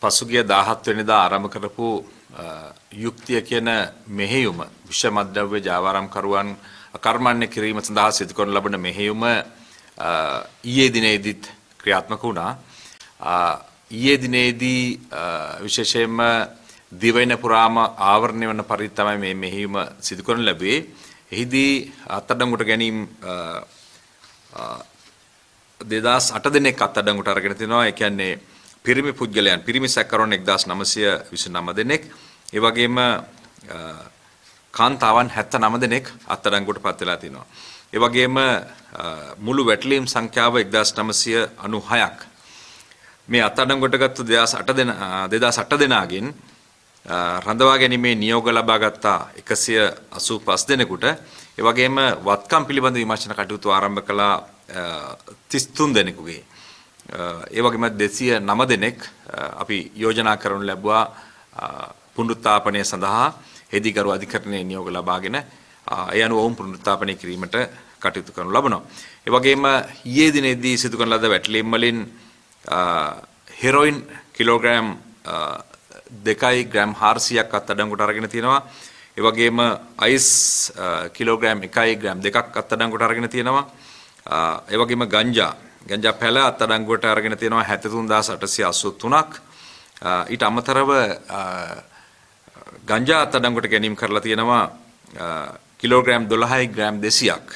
පසුගිය 17 වෙනිදා ආරම්භ කරපු යුක්තිය කියන මෙහෙයුම විෂ මද්ද්‍රව්‍ය ජාවාරම්කරුවන් අකර්මණ්‍ය කිරීම සඳහා සිදු කරන ලබන මෙහෙයුම ඊයේ දිනේදීත් ක්‍රියාත්මක වුණා. ඊයේ දිනේදී විශේෂයෙන්ම දිවයින පුරාම ආවරණය වන පරිදි තමයි මේ මෙහිම සිදු කරන ලැබුවේ. එහිදී අත්අඩංගුවට ගැනීම 2008 දිනක් අත්අඩංගුවට අරගෙන තිනවා. ඒ කියන්නේ පිරිමි පුද්ගලයන් පිරිමි සැකරුවන් 1929 දෙනෙක් ඒ වගේම කාන්තාවන් 79 දෙනෙක් අත්අඩංගුවට පත් වෙලා තිනවා. ඒ වගේම මුළු වැටලීම් සංඛ්‍යාව 1996ක්. මේ අත්අඩංගුවට ගත්ත 2008 දෙන 2008 දෙනාගෙන් රඳවා ගැනීමේ නියෝග ලබා ගත්තා 185 දෙනෙකුට ඒ වගේම වත්කම් පිළිබඳ විමර්ශන කටයුතු ආරම්භ කළා 33 දෙනෙකුගේ ඒ වගේම 209 දෙනෙක් අපි යෝජනා කරනු ලැබුවා පුනරුත්ථාපනය සඳහා හෙදිකරු අධිකරණයේ නියෝග ලබාගෙන ඒ අනුව ඔවුන් පුනරුත්ථාපනය කිරීමට කටයුතු කරනු ලබනවා. ඒ වගේම ඊයේ දිනේදී සිදු කරන ලද වැටලීම් වලින් හෙරොයින් කිලෝග්‍රෑම් 2යි ග්‍රෑම් 400ක් අත්අඩංගුවට අරගෙන තියෙනවා. ඒ වගේම අයිස් කිලෝග්‍රෑම් 1යි ග්‍රෑම් 2ක් අත්අඩංගුවට අරගෙන තියෙනවා. ඒ වගේම ගංජා ගංජා පැල අත්අඩංගුවට අරගෙන තියෙනවා 73883ක් ඊට අමතරව ගංජා අත්අඩංගුවට ගැනීම කරලා තියෙනවා කිලෝග්‍රෑම් 12යි ග්‍රෑම් 200ක්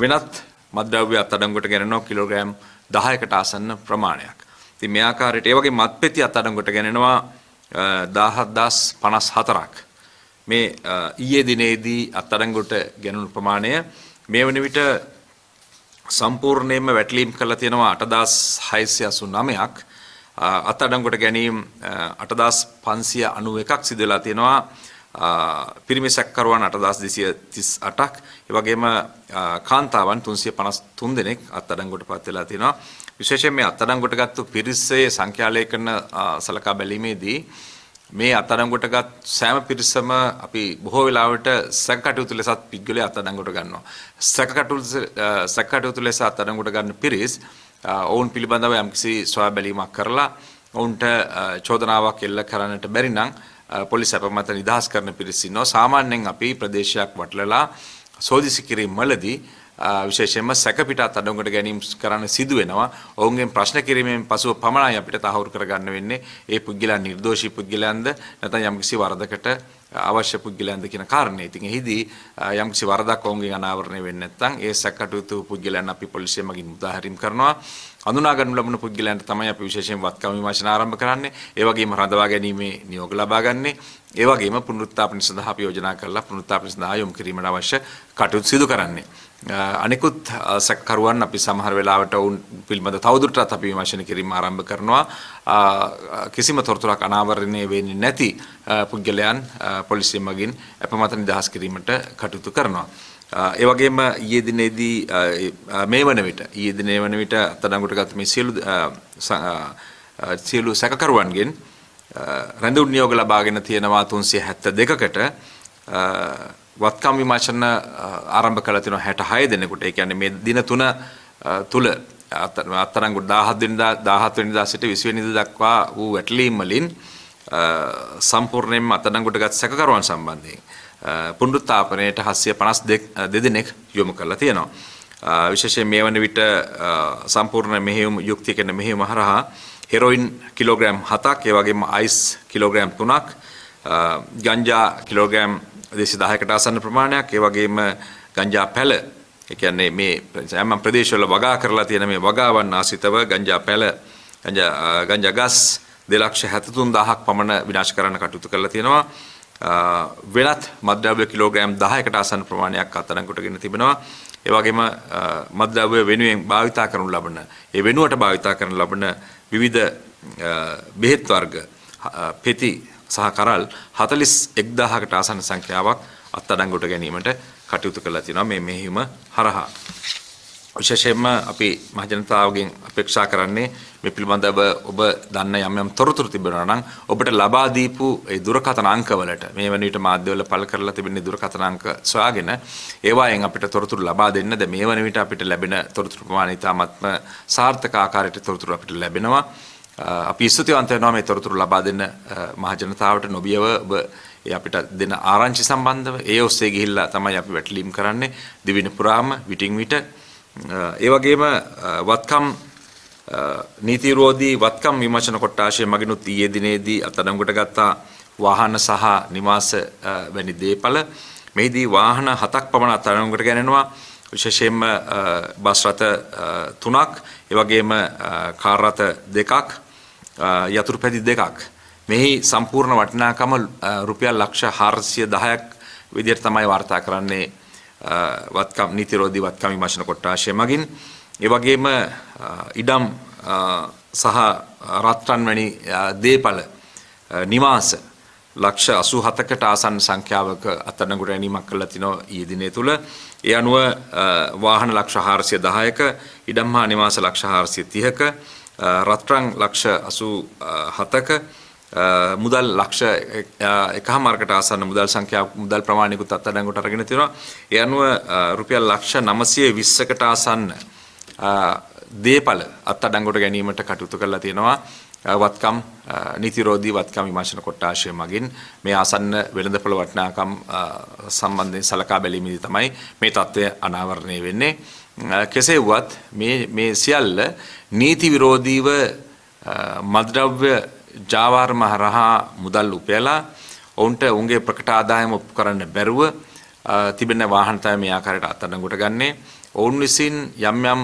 වෙනත් මත්ද්‍රව්‍ය අත්අඩංගුවට ගැනෙනවා කිලෝග්‍රෑම් 10කට ආසන්න ප්‍රමාණයක්. ඉතින් මේ ආකාරයට ඒ වගේ මත්පෙති අත්අඩංගුවට ගැනෙනවා 17054ක්. මේ ඊයේ දිනේදී අත්අඩංගුවට ගැනුණු ප්‍රමාණය මේ වන විට සම්පූර්ණයෙන්ම වැටලීම් කරලා තියෙනවා 8689ක් අත්අඩංගුවට ගැනීම 8591ක් සිදු වෙලා තියෙනවා පිරිමි සැකකරුවන් 8238ක් ඒ වගේම කාන්තාවන් 353 දෙනෙක් අත්අඩංගුවට පත් වෙලා තියෙනවා විශේෂයෙන් මේ අත්අඩංගුවට ගත්තු පිරිසේ සංඛ්‍යාලේඛන සලකා බැලීමේදී මේ අත්අඩංගුවටගත් සෑම පිරිසම අපි බොහෝ වෙලාවට සැකකටයුතු ලෙසත් පිග්ගලේ අත්අඩංගුවට ගන්නවා. සැකකටයුතු සැකකටයුතු ලෙස අත්අඩංගුවට ගන්න පිරිස් ඔවුන් පිළිබඳව යම්කිසි සොයා බැලීමක් කරලා ඔවුන්ට චෝදනාවක් එල්ල කරන්නට බැරි නම් පොලිස් අපමත නිදහස් කරන පිරිස් ඉන්නවා. සාමාන්‍යයෙන් අපි ප්‍රදේශයක් වටලලා සෝදිසි කිරීම් වලදී විශේෂයෙන්ම සැකපිටත් අඩංගුවට ගැනීම කරන්න සිදු වෙනවා. ඔවුන්ගෙන් ප්‍රශ්න කිරීමෙන් පසුව පමණයි අපිට තහවුරු කරගන්න වෙන්නේ ඒ පුද්ගලයන් නිර්දෝෂී පුද්ගලයන්ද නැත්නම් යම්කිසි වරදකට අවශ්‍ය පුද්ගලයන්ද කියන කාරණේ. ඉතින් එහිදී යම්කිසි වරදක් ඔවුන්ගෙන් අනාවරණය වෙන්නේ නැත්නම් ඒ සැකටයුතු පුද්ගලයන් අපි පොලිසිය මගින් මුදාහැරීම් කරනවා. හඳුනා ගන්න ලබන පුද්ගලයන්ට තමයි අපි විශේෂයෙන් වත්කම් විමර්ශන ආරම්භ කරන්නේ. ඒ වගේම රඳවා ගැනීමේ නියෝග ලබා ගන්නේ. ඒ වගේම පුනරුත්ථාපන සඳහා අපි යෝජනා කරලා පුනරුත්ථාපන සඳහා යොමු කිරීමට අවශ්‍ය කටයුතු සිදු කරන්නේ. අනෙකුත් සැකකරුවන් අපි සමහර වෙලාවට ඔවුන් පිළිබඳ තවදුරටත් අපි විමර්ශන කිරීම ආරම්භ කරනවා කිසිම තොරතුරක් අනාවරණය වෙන්නේ නැති පුද්ගලයන් පොලිසිය මගින් අපමත නිදහස් කිරීමට කටයුතු කරනවා. ඒ වගේම ඊයේ දිනේදී මේ වන විට ඊයේ දිනේ වන විට අත්අඩංගුවට ගත් මේ සියලු සියලු සැකකරුවන්ගෙන් රැඳවුම් නියෝග ලබාගෙන තියෙනවා 372කට වත්කම් විමර්ශන ආරම්භ කළ තිනවා 66 දෙනෙකුට. ඒ කියන්නේ මේ දින තුන තුල අත්තරංගු 17 වෙනිදා 17 වෙනිදා සිට 20 වෙනිදා දක්වා වූ වැටලීම් වලින් සම්පූර්ණයෙන්ම අත්තරංගුටගත් සැකකරුවන් සම්බන්ධයෙන් පුනරුත්ථාපනයට 752 දෙදෙනෙක් යොමු කරලා තියෙනවා. විශේෂයෙන් මේ වන විට සම්පූර්ණ මෙහෙයුම් යුක්තිය කියන මෙහෙයුම හරහා හෙරොයින් කිලෝග්‍රෑම් 7ක් ඒ වගේම අයිස් කිලෝග්‍රෑම් 3ක් ගංජා කිලෝග්‍රෑම් දේශි දාහකට අසන්න ප්‍රමාණයක් ඒ වගේම ගංජා පැල එකන්නේ මේ සෑම ප්‍රදේශවල වගා කරලා තියෙන මේ වගාවන් ආසිතව ගංජා පැල ගංජා ගස් දෙලක්ෂ හැතතුන් දහක් පමණ විනාශ කරන්න කටයුතු කරලා තියෙනවා වෙනත් මද්‍රව්‍ය කිලෝග්‍රෑම් 10කට ආසන්න ප්‍රමාණයක් අත්අඩංගුවටගෙන තිබෙනවා ඒ වගේම මද්‍රව්‍ය වෙනුවෙන් භාවිතා කරනු ලබන ඒ වෙනුවට භාවිතා කරන ලබන විවිධ බෙහෙත් වර්ග පෙති සහ කරල් 41000කට ආසන්න සංඛ්‍යාවක් අත්අඩංගුවට ගැනීමට කටයුතු කරලා තිනවා මේ මෙහිම හරහා. විශේෂයෙන්ම අපි මහජනතාවගෙන් අපේක්ෂා කරන්නේ මේ පිළිබඳව ඔබ දන්න යම් යම් තොරතුරු තිබෙනවා නම් ඔබට ලබා දීපු ඒ දුරකථන අංකවලට මේ වන විට මාධ්‍යවල පළ කරලා තිබෙන දුරකථන අංක සොයාගෙන ඒවායෙන් අපිට තොරතුරු ලබා දෙන්න. ද මේ වන විට අපිට ලැබෙන තොරතුරු ප්‍රමාණය ඉතාමත්ම සාර්ථක ආකාරයට තොරතුරු අපිට ලැබෙනවා. අපි ස්තුතිවන්ත වෙනවා මේ තොරතුරු ලබා දෙන මහජනතාවට නොබියව ඔබ ඒ අපිට දෙන ආරංචි සම්බන්ධව ඒ ඔස්සේ ගිහිල්ලා තමයි අපි වැටලීම් කරන්නේ දිවින පුරාම විටින් විට ඒ වගේම වත්කම් නීති විරෝධී වත්කම් විමර්ශන කොට්ටාශය මගිනුත් ඊයේ දිනේදී අත්අඩංගුවට ගත්තා වාහන සහ නිවාස වැනි දේපළ මෙහිදී වාහන හතක් පමණ අත්අඩංගුවට ගැනෙනවා විශේෂයෙන්ම බස් රථ තුනක් ඒ වගේම කාර් රථ දෙකක් යතුරු පැදි දෙකක්. මෙහි සම්පූර්ණ වටිනාකම රුපියල් ලක්ෂ හාරසිය දහයක් විදියට තමයි වාර්තා කරන්නේ වත්කම් නීතිරෝධී වත්කම් විමශන කොට්ටාශය මගින්. ඒවගේම ඉඩම් සහ රත්රන් වැනි දේපල නිවාස ලක්ෂ අසු හතකට ආසන් සංඛ්‍යාවක අත්තනගුට ඇනීමක් කළ තිනෝ ඊදිනය තුළ. ඒ අනුව වාහන ලක්ෂ හාරසිය දහයක ඉඩම් හා නිවාස ලක්ෂ හාරසිය තියක රත්රං ලක්ෂ 87ක මුදල් ලක්ෂ එකහමාරකට ආසන්න මුදල් සංඛ්‍යාව මුදල් ප්‍රමාණිකුත් අත්අඩංගුවට අරගෙන තියෙනවා. ඒ අනුව රුපියල් ලක්ෂ 920කට ආසන්න දේපල අත්අඩංගුවට ගැනීමට කටයුතු කරලා තියෙනවා. වත්කම් නීතිරෝධී වත්කම් විමර්ශන කොට්ටාශය මගින් මේ ආසන්න වෙළඳපොළ වටිනාකම් සම්බන්ධයෙන් සලකා බැලීමේදී තමයි මේ தත්ත්වය අනාවරණය වෙන්නේ. කෙසේ වුවත් මේ මේ සියල්ල නීති විරෝධීව මද්‍රව්‍ය ජාවාර්ම හරහා මුදල් උපයලා ඔවුන්ට ඔවුන්ගේ ප්‍රකට ආදායම ඔප්පු කරන්න බැරුව තිබෙන වාහන තමයි මේ ආකාරයට අත්අඩංගුවට ගන්නේ. ඔවුන් විසින් යම් යම්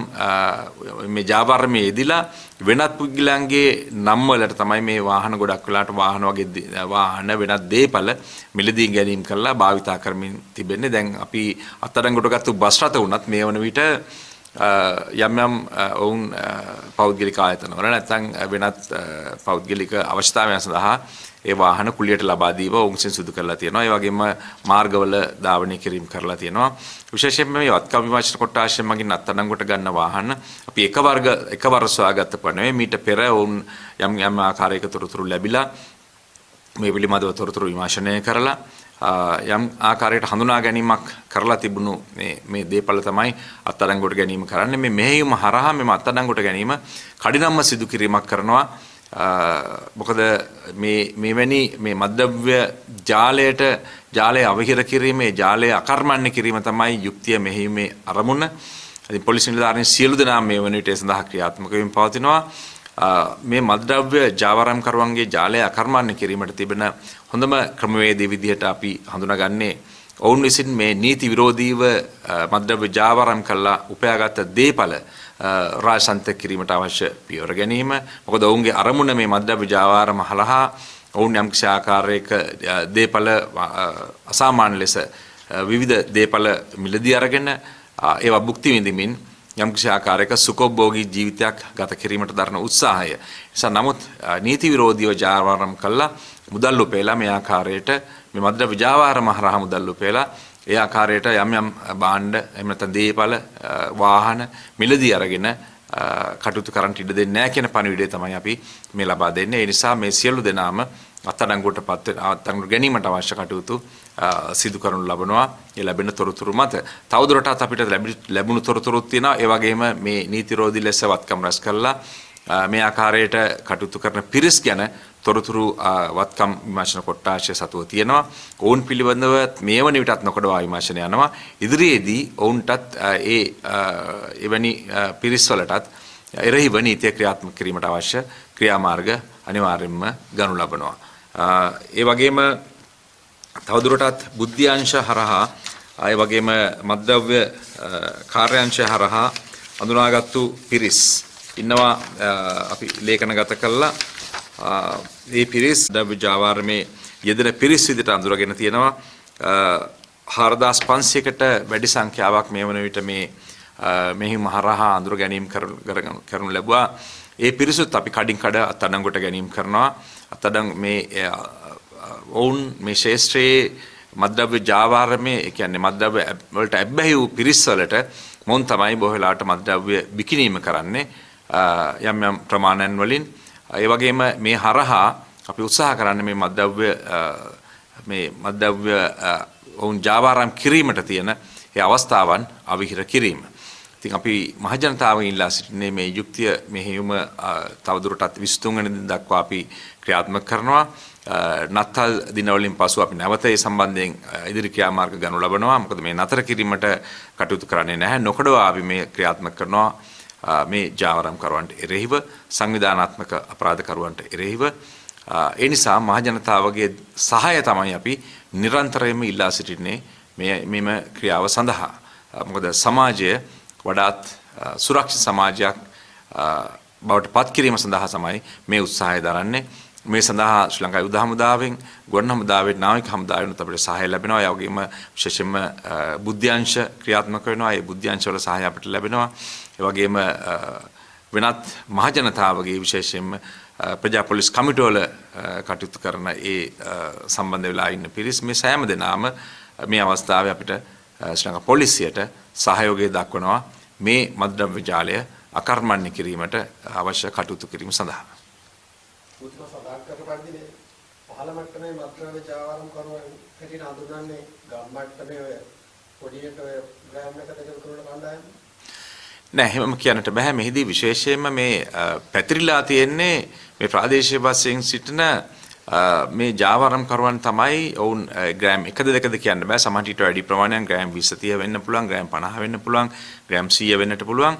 මේ ජාවාර්මයේ යෙදিলা වෙනත් පුද්ගලයන්ගේ නම් වලට තමයි මේ වාහන ගොඩක් වෙලාට වාහන වගේ වාහන වෙනත් දේපල මිලදී ගැනීම කරලා භාවිතා කරමින් තිබෙන්නේ. දැන් අපි අත්අඩංගුවට ගත්ත බස් රථ වුණත් මේ වන විට Uh, යම් යම් uh, ඔවුන් uh, පෞද්ගලික ආයතනවල නැත්නම් වෙනත් පෞද්ගලික අවශ්‍යතාවයන් සඳහා ඒ වාහන කුලියට ලබා දීව ඔවුන්සෙන් සිදු කරලා තියෙනවා. ඒ වගේම මාර්ගවල ධාවනය කිරීම කරලා තියෙනවා. විශේෂයෙන්ම මේ වත්කම් විමර්ශන කොටාෂයෙන් මගින් අත්අඩංගුවට ගන්න වාහන අපි එක වර්ග එක වර්ෂවාගත පනෙවේ මීට පෙර ඔවුන් යම් යම් ආකාරයක තොරතුරු ලැබිලා මේ පිළිබඳව තොරතුරු විමර්ශනය කරලා යම් ආකාරයට හඳුනා ගැනීමක් කරලා තිබුණු මේ දේපල තමයි අත්අඩංගුවට ගැනීම කරන්නේ මේ මෙහෙයුම හරහා මෙම අත්අඩංගුවට ගැනීම කඩිනම්ම සිදු කිරීමක් කරනවා මොකද මේ මෙවැනි මේ මද්දව්‍ය ජාලයට ජාලය අවහිර කිරීමේ ජාලය අකර්මණ්‍ය කිරීම තමයි යුක්තිය මෙහිීමේ අරමුණ ඉතින් පොලිස් නිලධාරීන් සියලු දෙනා මේ වන විට සඳහා ක්‍රියාත්මක වෙමින් පවතිනවා මේ මද්ද්‍රව්‍ය ජාවාරම්කරුවන්ගේ ජාලය අකර්මණ්‍ය කිරීමට තිබෙන හොඳම ක්‍රමවේදය විදිහට අපි හඳුනාගන්නේ ඔවුන් විසින් මේ නීති විරෝධීව මද්ද්‍රව්‍ය ජාවාරම් කළා උපයාගත් දේපල රාජසන්තක කිරීමට අවශ්‍ය පියවර ගැනීම මොකද ඔවුන්ගේ අරමුණ මේ මද්ද්‍රව්‍ය ජාවාරම හලහා ඔවුන් යම් කිසි ආකාරයක දේපල අසාමාන්‍ය ලෙස විවිධ දේපල මිලදී අරගෙන ඒවා භුක්ති විඳිමින් යම්කිසි ආකාරයක සුකොබ්බෝගී ජීවිතයක් ගත කිරීමට දරන උත්සාහය. නිසා නමුත් නීති විරෝධීව ජාවාරම් කළා මුදල් උපේලා මේ ආකාරයට මේ මද්ර විජාවාරම හරහා මුදල් උපේලා ඒ ආකාරයට යම් යම් භාණ්ඩ එහෙම නැත්නම් දේපල වාහන මිලදී අරගෙන කටයුතු කරන්න ඉඩ දෙන්නේ නැහැ කියන පණිවිඩය තමයි අපි මේ ලබා දෙන්නේ. ඒ නිසා මේ සියලු දෙනාම අත්අඩංගුවටපත් වෙන අත්අඩංගුවට ගැනීමට අවශ්‍ය කටයුතු සිදු කරනු ලබනවා ඒ ලැබෙන තොරතුරු මත. තවදුරටත් අපිට ලැබුණු තොරතුරුත් තියෙනවා. ඒ වගේම මේ නීතිරෝධී ලෙස වත්කම් රැස් කරලා මේ ආකාරයට කටයුතු කරන පිරිස් ගැන තොරතුරු වත්කම් විමර්ශන කොට්ටාශය සතුව තියෙනවා. ඔවුන් පිළිබඳව මේ වන විටත් නොකඩවා විමර්ශන යනවා. ඉදිරියේදී ඔවුන්ටත් ඒ එවැනි පිරිස්වලටත් එරෙහිව නීතිය ක්‍රියාත්මක කිරීමට අවශ්‍ය ක්‍රියාමාර්ග අනිවාර්යෙන්ම ගනු ලබනවා. ඒ වගේම තවදුරටත් බුද්ධ්‍යංශ හරහා අය වගේම මද්දව්‍ය කාර්යංශය හරහා අඳුනාගත්තු පිරිස් ඉන්නවා අපි ලේඛනගත කළා ඒ පිරිස් දව්‍ය ජාවාරමේ යෙදෙන පිරිස් විදිහට අඳුරගෙන තියෙනවා 4500කට වැඩි සංඛ්‍යාවක් මේ වන විට මේ මෙහි මහරහා අඳුර ගැනීම කරනු ලැබුවා ඒ පිරිසුත් අපි කඩින් කඩ අත්අඩංගුවට ගැනීම කරනවා අත්අඩංගු මේ ඔවුන් මේ ශේෂත්‍රයේ මද්‍රව්‍ය ජාවාරමේ ඒ කියන්නේ මද්‍රව්‍ය වලට ඇබ්බැහි වූ පිරිස්වලට මොන් තමයි බොහලාට මද්‍රව්‍ය විකිණීම කරන්නේ යම් යම් ප්‍රමාණයන් වලින් ඒ වගේම මේ හරහා අපි උත්සාහ කරන්නේ මේ මද්දව්‍ය මේ මද්දව්‍ය ඔවුන් ජාවාරම් කිරීමට තියෙන ඒ අවස්ථාවන් අවිහිර කිරීම. ඉතින් අපි මහජනතාවගෙන් ඉල්ලා සිටින්නේ මේ යුක්තිය මෙහෙයුම තවදුරටත් 23 වෙනිදා දක්වා අපි ක්‍රියාත්මක කරනවා. නත්තල් දිනවලින් පසු අපි නැවත ඒ සම්බන්ධයෙන් ඉදිරි ක්‍රියාමාර්ග ගනු ලබනවා. මොකද මේ නතර කිරීමට කටයුතු කරන්නේ නැහැ. නොකඩවා අපි මේ ක්‍රියාත්මක කරනවා මේ ජාවරම්කරුවන්ට එරෙහිව සංවිධානාත්මක අපරාධකරුවන්ට එරෙහිව ඒ නිසා මහජනතාවගේ සහාය තමයි අපි නිරන්තරයෙන්ම ඉල්ලා සිටින්නේ මේ මෙම ක්‍රියාව සඳහා. මොකද සමාජය වඩාත් සුරක්ෂිත සමාජයක් බවට පත් කිරීම සඳහා තමයි මේ උත්සාහය දරන්නේ. මේ සඳහා ශ්‍රී ලංකා යුද හමුදාවෙන් ගොඩන හමුදාවේ නාවික හමුදාවෙන් අපිට සහාය ලැබෙනවා. ඒ වගේම විශේෂයෙන්ම බුද්ධ්‍යංශ ක්‍රියාත්මක වෙනවා. ඒ බුද්ධ්‍යංශ වල සහාය අපිට ලැබෙනවා. ඒ වගේම වෙනත් මහජනතාවගේ විශේෂයෙන්ම ප්‍රජා පොලිස් කමිටුවල කටයුතු කරන ඒ සම්බන්ධ වෙලා ඉන්න පිරිස් මේ සෑම දෙනාම මේ අවස්ථාවේ අපිට ශ්‍රී ලංකා පොලිසියට සහයෝගය දක්වනවා මේ මද්‍රව්‍ය ජාලය අකර්මණ්‍ය කිරීමට අවශ්‍ය කටයුතු කිරීම සඳහා බුදුම සදාක් කර පරිදි මේ පහළ මට්ටමේ මත්ද්‍රව්‍ය ජාවාරම් කරුවන් හැටියට හඳුන්වන්නේ ගම් මට්ටමේ ඔය පොඩියට ඔය ග්‍රෑම් එකකට කරන බණ්ඩායම නෑ එහෙමම කියන්නට බෑ මෙහිදී විශේෂයෙන්ම මේ පැතිරිලා තියෙන්නේ මේ ප්‍රාදේශීය වශයෙන් සිටින මේ ජාවාරම්කරුවන් තමයි ඔවුන් ග්‍රෑම් එකද දෙකද කියන්න බෑ සමහරට වැඩි ප්‍රමාණයක් ග්‍රෑම් 20 30 වෙන්න පුළුවන් ග්‍රෑම් 50 වෙන්න පුළුවන් ග්‍රෑම් 100 වෙන්නට පුළුවන්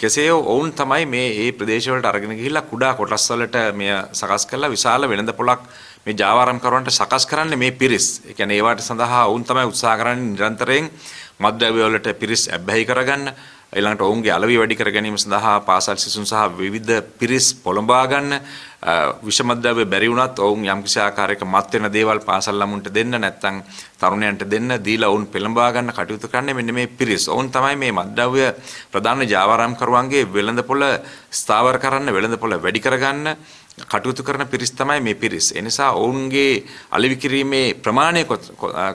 කෙසේ ඔවුන් තමයි මේ ඒ ප්‍රදේශවලට අරගෙන ගිහිල්ලා කුඩා කොටස් වලට මෙය සකස් කරලා විශාල වෙළඳ පොලක් මේ ජාවාරම්කරුවන්ට සකස් කරන්නේ මේ පිරිස්. ඒ කියන්නේ ඒවට සඳහා ඔවුන් තමයි උත්සාහ කරන්නේ නිරන්තරයෙන් මත්ද්‍රව්‍ය වලට පිරිස් ඇබ්බැහි කරගන්න ඊළඟට ඔවුන්ගේ අලවි වැඩි කර ගැනීම සඳහා පාසල් සිසුන් සහ විවිධ පිරිස් පොළඹවා ගන්න විෂමද්‍රව්‍ය බැරි වුණත් ඔවුන් යම්කිසි ආකාරයක මත් වෙන දේවල් පාසල් ළමුන්ට දෙන්න නැත්නම් තරුණයන්ට දෙන්න දීලා ඔවුන් පෙළඹවා ගන්න කටයුතු කරන්නේ මෙන්න මේ පිරිස්. ඔවුන් තමයි මේ මද්ද්‍රව්‍ය ප්‍රධාන ජාවාරම්කරුවන්ගේ වෙළඳපොළ ස්ථාවර කරන්න වෙළඳපොළ වැඩි කරගන්න කටයුතු කරන පිරිස් තමයි මේ පිරිස්. එනිසා ඔවුන්ගේ අලෙවි කිරීමේ ප්‍රමාණය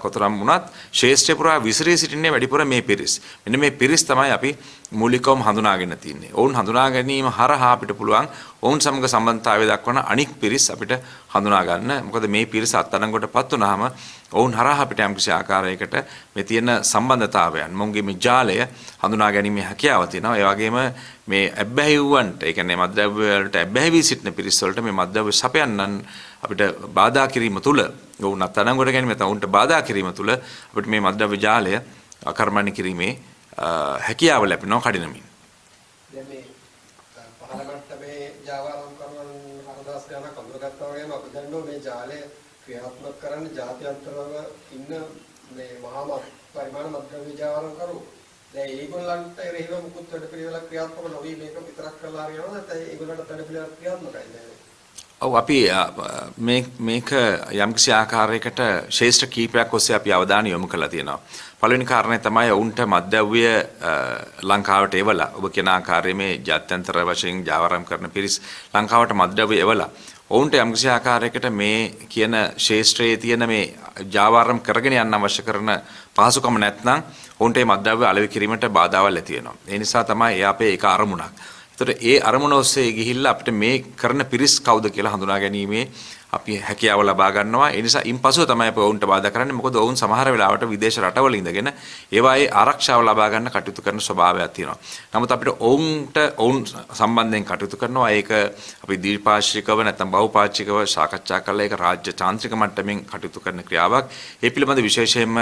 කොතරම් වුණත් ශේෂ්ත්‍රය පුරා විසිරී සිටින්නේ වැඩිපුර මේ පිරිස්. මෙන්න මේ පිරිස් තමයි අපි මූලිකවම හඳුනාගෙන තින්නේ. ඔවුන් හඳුනා ගැනීම හරහා අපිට පුළුවන් ඔවුන් සමග සම්බන්ධතාවය දක්වන අනික් පිරිස් අපිට හඳුනා ගන්න. මොකද මේ පිරිස අත්අඩංගුවටපත් වුනහම ඔවුන් හරහා අපිට යම්කිසි ආකාරයකට මේ තියෙන සම්බන්ධතාවයන්, මොවුන්ගේ මේ ජාලය හඳුනා ගැනීමේ හැකියාව තියෙනවා. ඒ වගේම මේ ඇබ්බැහි වුවන්ට, ඒ කියන්නේ මද්ද්‍රව්‍ය වලට ඇබ්බැහි වී සිටින පිරිස් වලට මේ මද්ද්‍රව්‍ය සපයන්නන් අපිට බාධා කිරීම තුළ, ඔවුන් අත්අඩංගුවට ගැනීම නැත්නම් ඔවුන්ට බාධා කිරීම තුළ අපිට මේ මද්ද්‍රව්‍ය ජාලය අකර්මණ්‍ය කිරීමේ හැකියාව ලැබෙනවා කඩිනමින්. දැන් මේ මේ ජාලය ක්‍රියාත්මක කරන්න ජාත්‍යන්තරව ඉන්න මේ මහා පරිමාණ මධ්‍යම විජාවරම් කරු. දැන් ඒගොල්ලන්ට එරෙහිව මුකුත් වැඩ පිළිවෙලක් ක්‍රියාත්මක නොවි මේක විතරක් කරලා යනවා නැත්නම් ඒගොල්ලන්ට වැඩ පිළිවෙලක් ක්‍රියාත්මකයි දැන්. ඔව් අපි මේ මේක යම්කිසි ආකාරයකට ශේෂ්ඨ කීපයක් ඔස්සේ අපි අවධානය යොමු කරලා තියෙනවා. පළවෙනි කාරණය තමයි ඔවුන්ට මද්දව්‍ය ලංකාවට එවලා ඔබ කියන ආකාරයේ මේ ජාත්‍යන්තර වශයෙන් ජාවාරම් කරන පිරිස් ලංකාවට මද්දව්‍ය එවලා ඔවුන්ට යම්කිසි ආකාරයකට මේ කියන ශේෂ්ත්‍රයේ තියෙන මේ ජාවාරම් කරගෙන යන්න අවශ්‍ය කරන පහසුකම නැත්නම් ඔවුන්ට මේ මද්ද්‍රව්‍ය අලෙවි කිරීමට බාධාවල් ඇති වෙනවා. ඒ නිසා තමයි ඒ අපේ ඒක අරමුණක්. ඒතර ඒ අරමුණ ඔස්සේ ගිහිල්ලා අපිට මේ කරන පිරිස් කවුද කියලා හඳුනා ගැනීමේ අපි හැකියාව ලබා ගන්නවා. ඒ නිසා ඉන්පසුව තමයි අපි ඔවුන්ට බාධා කරන්නේ. මොකද ඔවුන් සමහර වෙලාවට විදේශ රටවල ඉඳගෙන ඒවායේ ආරක්ෂාව ලබා ගන්න කටයුතු කරන ස්වභාවයක් තියෙනවා. නමුත් අපිට ඔවුන්ට ඔවුන් සම්බන්ධයෙන් කටයුතු කරනවා. ඒක අපි දීර්පාශිකව නැත්නම් බහුපාචිකව සාකච්ඡා කරලා ඒක රාජ්‍ය තාන්ත්‍රික මට්ටමින් කටයුතු කරන ක්‍රියාවක්. ඒ පිළිබඳ විශේෂයෙන්ම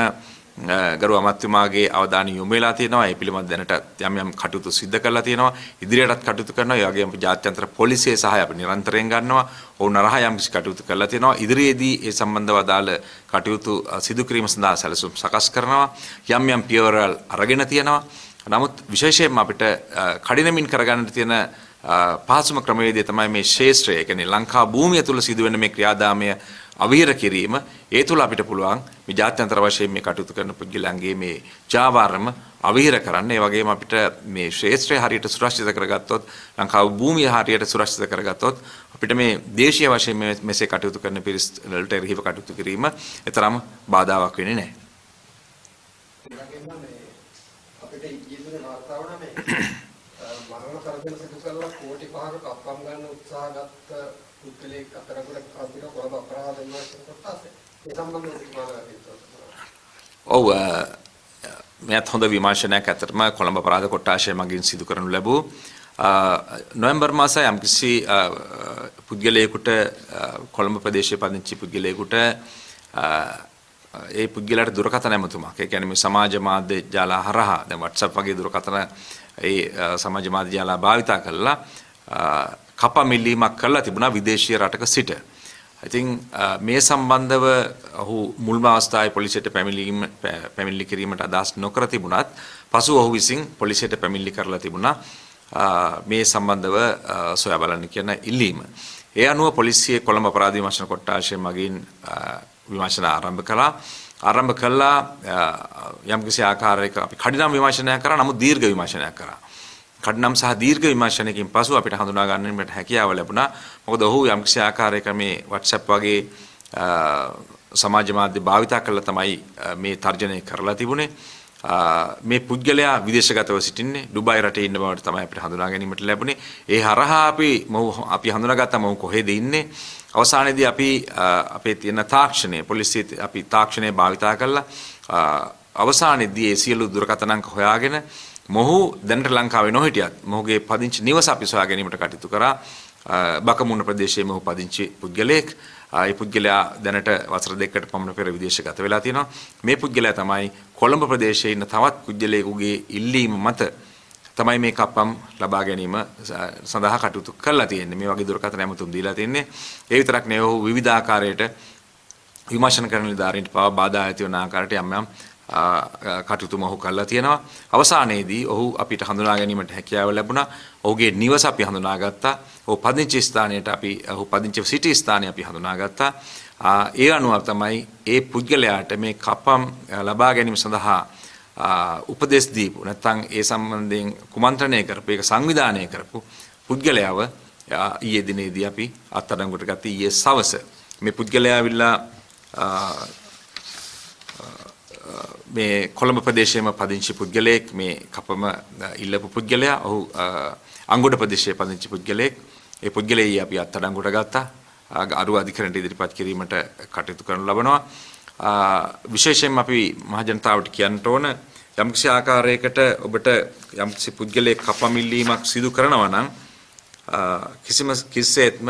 ගරු අමාත්‍යමාගේ අවධානය යොමු වෙලා තියෙනවා. ඒ පිළිබඳ දැනට යම් යම් කටයුතු සිදු කරලා තියෙනවා. ඉදිරියටත් කටයුතු කරනවා. ඒ වගේම ජාත්‍යන්තර පොලිසියේ සහාය අපි නිරන්තරයෙන් ගන්නවා. ඔවුන් හරහා යම් කිසි කටයුතු කරලා තියෙනවා. ඉදිරියේදී ඒ සම්බන්ධව අදාළ කටයුතු සිදු කිරීම සඳහා සැලසුම් සකස් කරනවා. යම් යම් පියවරල් අරගෙන තියෙනවා. නමුත් විශේෂයෙන්ම අපිට කඩිනමින් කරගන්න තියෙන පහසුම ක්‍රමවේදය තමයි මේ ශේෂ්ත්‍රය. ඒ කියන්නේ ලංකා භූමිය තුල සිදුවෙන මේ ක්‍රියාදාමය අවීර කිරීම ඒ තුළ අපිට පුළුවන් මේ ජාත්‍යන්තර වශයෙන් මේ කටයුතු කරන පුද්ගලයන්ගේ මේ ජාවාරම අවීර කරන්න ඒ වගේම අපිට මේ ශ්‍රේෂ්ත්‍රය හරියට සුරක්ෂිත කරගත්තොත් ලංකාව භූමිය හරියට සුරක්ෂිත කරගත්තොත් අපිට මේ දේශීය වශයෙන් මෙසේ කටයුතු කරන පිරිස් වලට එරෙහිව කටයුතු කිරීම එතරම් බාධාවක් වෙන්නේ නැහැ. අපිට ඉතිරි වාර්තාව නම් මරණ තරජන සිදු කරලා කෝටි පහකට අප්පම් ගන්න උත්සාහ ගත්ත පුද්ගලයෙක් අතරකට පවතින කොළඹ අපරාධ විමර්ශන කොටස ඒ සම්බන්ධව ඔව් මෙයත් හොඳ විමර්ශනයක් ඇත්තටම කොළඹ අපරාධ කොට්ටාශය මගින් සිදු කරනු ලැබූ නොවැම්බර් මාසය යම්කිසි පුද්ගලයෙකුට කොළඹ ප්‍රදේශයේ පදිංචි පුද්ගලයෙකුට ඒ පුද්ගලයාට දුරකථන ඇමතුමක්. ඒ කියන්නේ මේ සමාජ මාධ්‍ය ජාලා හරහා දැන් WhatsApp වගේ දුරකථන ඒ සමාජ මාධ්‍ය ජාලා භාවිතා කරලා කපමිල්ලීමක් කරලා තිබුණා විදේශීය රටක සිට. ඉතින් uh, මේ සම්බන්ධව ඔහු මුල්ම අවස්ථාවේ පොලිසියට පැමිණීම පැමිණිලි කිරීමට අදහස් නොකර තිබුණත් පසු ඔහු විසින් පොලිසියට පැමිණිලි කරලා තිබුණා uh, මේ සම්බන්ධව uh, සොයා බලන්න කියන ඉල්ලීම. ඒ අනුව පොලිසිය කොළඹ අපරාධ විමර්ශන කොට්ටාශය මගින් විමර්ශන ආරම්භ කළා. ආරම්භ කළා යම්කිසි ආකාරයක අපි කඩිනම් විමර්ශනයක් කරා නමුත් දීර්ඝ විමර්ශනයක් කරා. කඩනම් සහ දීර්ඝ විමර්ශනයකින් පසු අපිට හඳුනා ගන්නට හැකියාව ලැබුණා. මොකද ඔහු යම්කිසි ආකාරයක මේ WhatsApp වගේ සමාජ මාධ්‍ය භාවිතා කරලා තමයි මේ තර්ජනය කරලා තිබුණේ. මේ පුද්ගලයා විදේශගතව සිටින්නේ ඩුබයි රටේ ඉන්න බවට තමයි අපිට හඳුනා ගැනීමට ලැබුණේ. ඒ හරහා අපි මොහු අපි හඳුනාගත්තා මොහු කොහෙද ඉන්නේ. අවසානයේදී අපි අපේ තියෙන තාක්ෂණය පොලිසිය අපි තාක්ෂණය භාවිතා කරලා අවසානයේදී ඒ සියලු දුරකථන අංක හොයාගෙන මොහු දැනට ලංකාවේ නොහිටියත් මොහුගේ පදිංචි නිවස අපි සොයා ගැනීමට කටයුතු කරා. බකමුණ ප්‍රදේශයේ මොහු පදිංචි පුද්ගලයෙක්. ඒ පුද්ගලයා දැනට වසර දෙකකට පමණ පෙර විදේශගත වෙලා තියෙනවා. මේ පුද්ගලයා තමයි කොළඹ ප්‍රදේශයේ ඉන්න තවත් පුද්ගලයෙකුගේ ඉල්ලීම මත තමයි මේ කප්පම් ලබා ගැනීම සඳහා කටයුතු කරලා තියෙන්නේ. මේ වගේ දුරකථන ඇමතුම් දීලා තින්නේ. ඒ විතරක් නෙවෙයි ඔහු විවිධ ආකාරයට විමර්ශන කරන නිලධාරීන්ට පවා බාධා ඇති වන ආකාරයට යම් යම් කටයුතු මොහු කරලා තියෙනවා. අවසානයේදී ඔහු අපිට හඳුනා ගැනීමට හැකියාව ලැබුණා. ඔහුගේ නිවස අපි හඳුනාගත්තා. ඔහු පදිංචි ස්ථානයට අපි ඔහු පදිංචි සිටි ස්ථානය අපි හඳුනාගත්තා. ඒ අනුව තමයි ඒ පුද්ගලයාට මේ කපම් ලබා ගැනීම සඳහා උපදෙස් දීපු නැත්නම් ඒ සම්බන්ධයෙන් කුමන්ත්‍රණය කරපු ඒක සංවිධානය කරපු පුද්ගලයාව ඊයේ දිනේදී අපි අත්අඩංගුවට ගත්තී ඊයේ සවස මේ පුද්ගලයා විල්ලා මේ කොළඹ ප්‍රදේශයේම පදිංචි පුද්ගලයෙක් මේ කපම ඉල්ලපු පුද්ගලයා ඔහු අංගොඩ ප්‍රදේශයේ පදිංචි පුද්ගලයෙක් ඒ පුද්ගලයා අපි අත්අඩංගුවට ගත්තා අරු අධිකරණයට ඉදිරිපත් කිරීමට කටයුතු කරන ලබනවා විශේෂයෙන්ම අපි මහජනතාවට කියන්න ඕන යම්කිසි ආකාරයකට ඔබට යම්කිසි පුද්ගලයෙක් කපමිල්ලීමක් සිදු කරනවා නම් කිසිම කිසිසේත්ම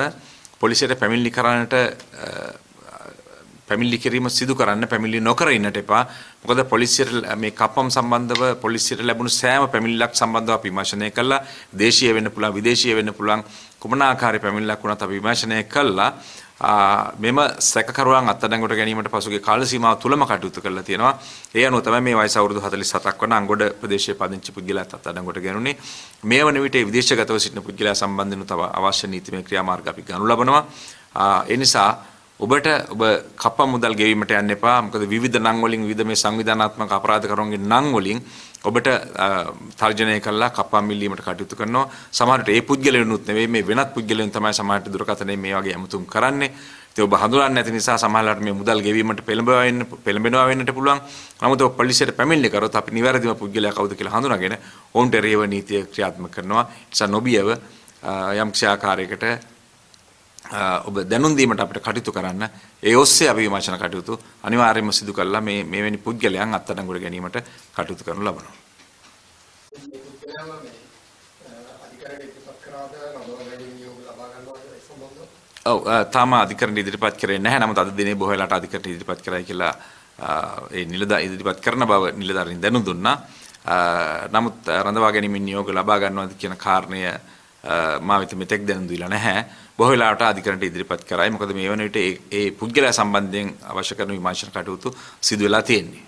පොලිසියට පැමිණිලි කරන්නට පැමිණිලි කිරීම සිදු කරන්න පැමිණිලි නොකර ඉන්නට එපා. මොකද පොලිසියට මේ කප්පම් සම්බන්ධව පොලිසියට ලැබුණු සෑම පැමිණිල්ලක් සම්බන්ධව අපි විමර්ශනය කළා. දේශීය වෙන්න පුළුවන්, විදේශීය වෙන්න පුළුවන්. කුමන ආකාරයේ පැමිණිල්ලක් වුණත් අපි විමර්ශනය කළා. මෙම සැකකරුවන් අත්අඩංගුවට ගැනීමට පසුගිය කාල සීමාව තුලම කටයුතු කරලා තියෙනවා. ඒ අනුව තමයි මේ වයස අවුරුදු 47ක් වන අංගොඩ ප්‍රදේශයේ පදිංචි පුද්ගලයාත් අත්අඩංගුවට ගැනුනේ. මේ වන විට විදේශගතව සිටින පුද්ගලයා සම්බන්ධව තව අවශ්‍ය නීතිමය ක්‍රියාමාර්ග අපි ගනු ලබනවා. ඒ නිසා ඔබට ඔබ කප්ප මුදල් ගෙවීමට යන්න එපා. මොකද විවිධ නම් වලින් විවිධ මේ සංවිධානාත්මක අපරාධකරුවන්ගේ නම් වලින් ඔබට තර්ජනය කළා කප්පම් මිල්ලීමට කටයුතු කරනවා. සමහරට ඒ පුද්ගලයනුත් නෙවෙයි මේ වෙනත් පුද්ගලයන් තමයි සමහරට දුරකථනයේ මේ වගේ ඇමතුම් කරන්නේ. ඉතින් ඔබ හඳුනන්නේ නැති නිසා සමහරවිට මේ මුදල් ගෙවීමට පෙළඹවා වෙන්න පෙළඹෙනවා වෙන්නට පුළුවන්. නමුත් ඔබ පොලිසියට පැමිණිලි කරොත් අපි නිවැරදිම පුද්ගලයා කවුද කියලා හඳුනාගෙන ඔවුන්ට රේව නීතිය ක්‍රියාත්මක කරනවා. ඒ නිසා නොබියව යම් ආකාරයකට ඔබ දැනුම් දීමට අපිට කටයුතු කරන්න ඒ ඔස්සේ අපි විමර්ශන කටයුතු අනිවාර්යයෙන්ම සිදු කරලා මේ මෙවැනි පුද්ගලයන් අත්අඩංගුවට ගැනීමට කටයුතු කරනු ලබනවා. ඔව් තාම අධිකරණ ඉදිරිපත් කරේ නැහැ. නමුත් අද දිනේ බොහෝ වෙලාට අධිකරණ ඉදිරිපත් කරයි කියලා ඒ නිලදා ඉදිරිපත් කරන බව නිලධාරීන් දැනුම් දුන්නා. නමුත් රඳවා ගැනීමෙන් නියෝග ලබා ගන්නවද කියන කාරණය මා වෙත මෙතෙක් දැනුම් දීලා නැහැ. බොහෝ වෙලාවට අධිකරණයට ඉදිරිපත් කරයි. මොකද මේ වන විට ඒ පුද්ගලයා සම්බන්ධයෙන් අවශ්‍ය කරන විමර්ශන කටයුතු සිදු වෙලා තියෙන්නේ.